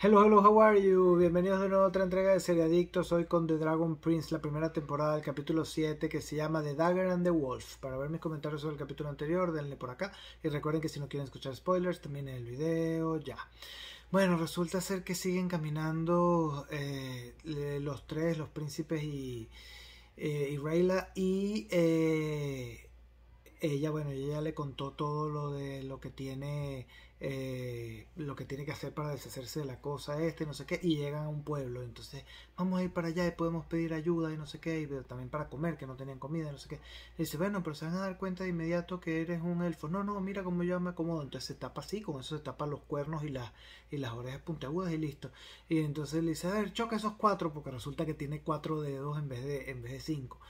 Hello, hello, how are you? Bienvenidos de nuevo otra entrega de Adictos. Hoy con The Dragon Prince, la primera temporada del capítulo 7 que se llama The Dagger and the Wolf. Para ver mis comentarios sobre el capítulo anterior, denle por acá. Y recuerden que si no quieren escuchar spoilers, en el video ya. Bueno, resulta ser que siguen caminando eh, los tres, los príncipes y, eh, y y eh, ella, bueno, ella le contó todo lo de lo que tiene, eh, lo que tiene que hacer para deshacerse de la cosa este, no sé qué, y llegan a un pueblo, entonces vamos a ir para allá y podemos pedir ayuda y no sé qué, y también para comer, que no tenían comida, no sé qué. Y dice, bueno, pero se van a dar cuenta de inmediato que eres un elfo. No, no, mira cómo yo me acomodo. Entonces se tapa así, con eso se tapa los cuernos y, las y las orejas puntiagudas y listo. Y entonces le dice, a ver, choca esos cuatro, porque resulta que tiene cuatro dedos en vez de, en vez de cinco.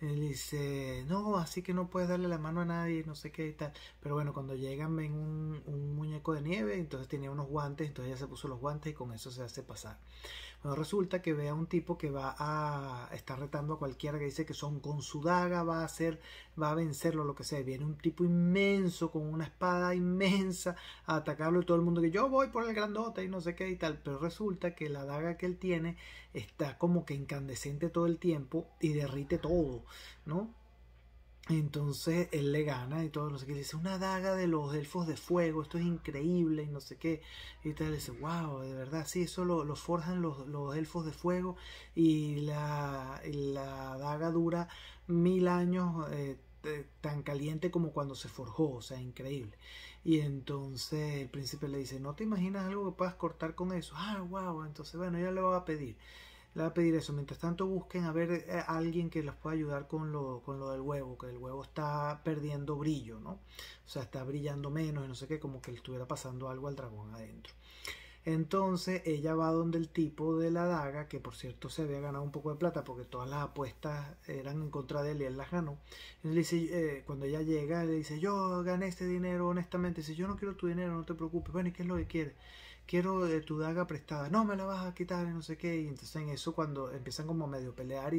Él dice, no, así que no puedes darle la mano a nadie, no sé qué y tal. Pero bueno, cuando llegan ven un, muñeco de nieve, entonces tenía unos guantes, entonces ella se puso los guantes y con eso se hace pasar. Bueno, resulta que ve a un tipo que va a estar retando a cualquiera que dice que son con su daga, va a hacer, va a vencerlo, lo que sea. Viene un tipo inmenso con una espada inmensa a atacarlo y todo el mundo que yo voy por el grandote y no sé qué y tal. Pero resulta que la daga que él tiene está como que incandescente todo el tiempo y derrite todo. ¿no? Entonces él le gana y todo, no sé qué. dice, una daga de los elfos de fuego, esto es increíble y no sé qué. Y tal, dice, wow, de verdad, sí, eso lo, forjan los, los, elfos de fuego y la, la daga dura mil años eh, tan caliente como cuando se forjó, o sea, increíble. Y entonces el príncipe le dice, ¿no te imaginas algo que puedas cortar con eso? Ah, wow, entonces bueno, ya le va a pedir le va a pedir eso. Mientras tanto busquen a ver a eh, alguien que les pueda ayudar con lo, con lo del huevo, que el huevo está perdiendo brillo, ¿no? O sea, está brillando menos y no sé qué, como que le estuviera pasando algo al dragón adentro. Entonces ella va donde el tipo de la daga, que por cierto se había ganado un poco de plata porque todas las apuestas eran en contra de él y él las ganó. Él dice, eh, cuando ella llega, le dice, yo gané este dinero honestamente. Dice, yo no quiero tu dinero, no te preocupes. Bueno, ¿y qué es lo que quieres? quiero tu daga prestada, no me la vas a quitar, Y no sé qué. Y entonces en eso cuando empiezan como medio pelear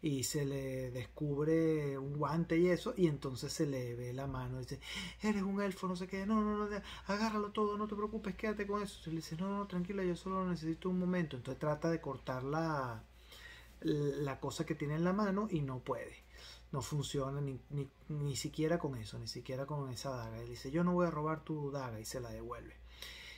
y, se le descubre un guante y eso, y entonces se le ve la mano, y dice, eres un elfo, no sé qué, no, no, no, agárralo todo, no te preocupes, quédate con eso. Y le dice, no, no, tranquila, yo solo necesito un momento. Entonces trata de cortar la, la cosa que tiene en la mano y no puede no funciona ni, ni, ni, siquiera con eso, ni siquiera con esa daga. Él dice, yo no voy a robar tu daga y se la devuelve.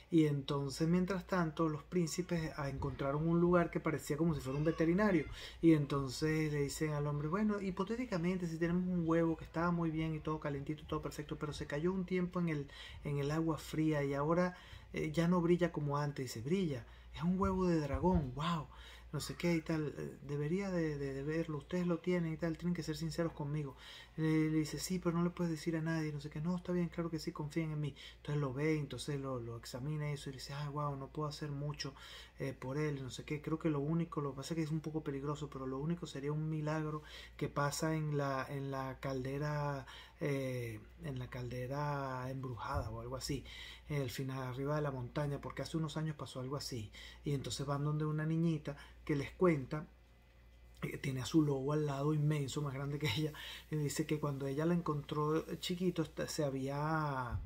Y entonces, mientras tanto, los príncipes ah, encontraron un lugar que parecía como si fuera un veterinario. Y entonces le dicen al hombre, bueno, hipotéticamente, si tenemos un huevo que estaba muy bien y todo calentito, y todo perfecto, pero se cayó un tiempo en el, en el agua fría y ahora eh, ya no brilla como antes, se brilla. Es un huevo de dragón, wow no sé qué y tal, eh, debería de, verlo, ustedes lo tienen y tal, tienen que ser sinceros conmigo. Le, dice, sí, pero no le puedes decir a nadie, no sé qué, no, está bien, claro que sí, confíen en mí. Entonces lo ve, entonces lo, lo examina eso y dice, ah, wow, no puedo hacer mucho eh, por él, no sé qué, creo que lo único, lo que pasa es que es un poco peligroso, pero lo único sería un milagro que pasa en la, en la caldera eh, en la caldera embrujada o algo así, en el final arriba de la montaña, porque hace unos años pasó algo así. Y entonces van donde una niñita que les cuenta que eh, tiene a su lobo al lado inmenso, más grande que ella, y dice que cuando ella la encontró eh, chiquito este, se había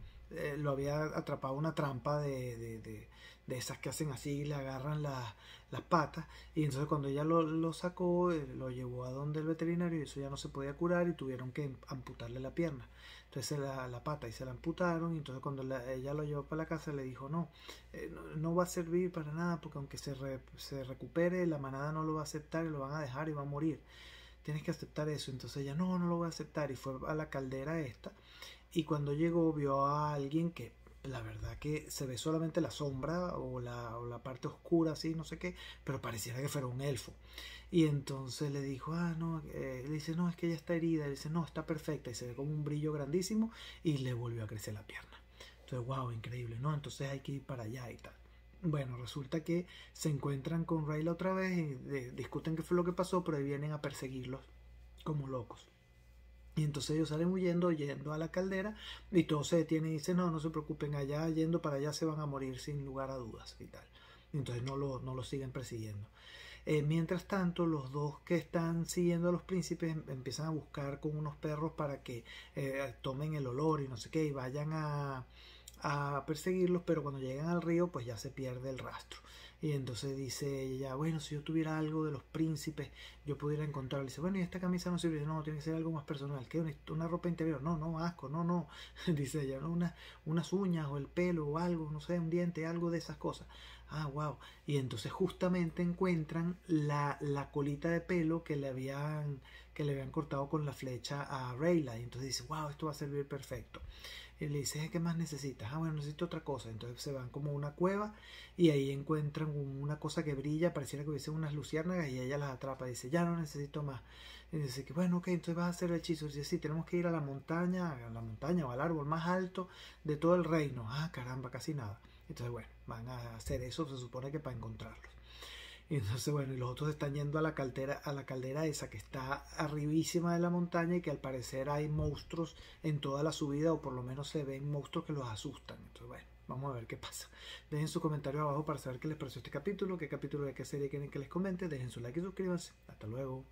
lo había atrapado una trampa de, de esas que hacen así, le agarran las patas. Y entonces cuando ella lo, sacó, eh, lo llevó a donde el veterinario y eso ya no se podía curar y tuvieron que amputarle la pierna. Entonces la, pata y se la amputaron. Y entonces cuando ella lo llevó para la casa le dijo, eh, no, no, va a servir para nada porque aunque se, se recupere, la manada no lo va a aceptar y lo van a dejar y va a morir. Tienes que aceptar eso. Entonces ella, no, no lo voy a aceptar. Y fue a la caldera esta. Y cuando llegó vio a alguien que la verdad que se ve solamente la sombra o la, parte oscura, así, no sé qué, pero pareciera que fuera un elfo. Y entonces le dijo, ah, no, eh", dice, no, es que ella está herida, dice, no, está perfecta, y se ve como un brillo grandísimo, y le volvió a crecer la pierna. Entonces, wow, increíble, ¿no? Entonces hay que ir para allá y tal. Bueno, resulta que se encuentran con Rayla otra vez, y eh, discuten qué fue lo que pasó, pero vienen a perseguirlos como locos. Y entonces ellos salen huyendo, yendo a la caldera, y todo se detiene y dice, no, no se preocupen, allá, yendo para allá se van a morir sin lugar a dudas y tal. entonces no lo, no lo siguen persiguiendo. Eh, mientras tanto, los dos que están siguiendo a los príncipes em, empiezan a buscar con unos perros para que eh, tomen el olor y no sé qué, y vayan a perseguirlos, pero cuando llegan al río, pues ya se pierde el rastro. Y entonces dice ella, bueno, si yo tuviera algo de los príncipes, yo pudiera encontrarlo. Dice, bueno, y esta camisa no sirve. No, tiene que ser algo más personal. que una, ropa interior? No, no, asco, no, no. dice ella, Una, unas uñas o el pelo o algo, no sé, un diente, algo de esas cosas. Ah, wow. Y entonces justamente encuentran la, la colita de pelo que le habían que le habían cortado con la flecha a Rayla. Y entonces dice, wow, esto va a servir perfecto. Y le dice, ¿qué más necesitas? Ah, bueno, necesito otra cosa. Entonces se van como a una cueva y ahí encuentran una cosa que brilla, pareciera que hubiesen unas luciérnagas y ella las atrapa. Dice, ya no necesito más. Y dice que, bueno, ok, entonces vas a hacer el hechizo. Dice, sí, tenemos que ir a la montaña, a la montaña o al árbol más alto de todo el reino. Ah, caramba, casi nada. Entonces, bueno, van a hacer eso, se supone que para encontrarlos. Y entonces, bueno, y los otros están yendo a la caldera, a la caldera esa que está arribísima de la montaña y que al parecer hay monstruos en toda la subida, o por lo menos se ven monstruos que los asustan. Entonces, bueno, vamos a ver qué pasa. Dejen su comentario abajo para saber qué les pareció este capítulo, qué capítulo de qué serie quieren que les comente. Dejen su like y suscríbanse. Hasta luego.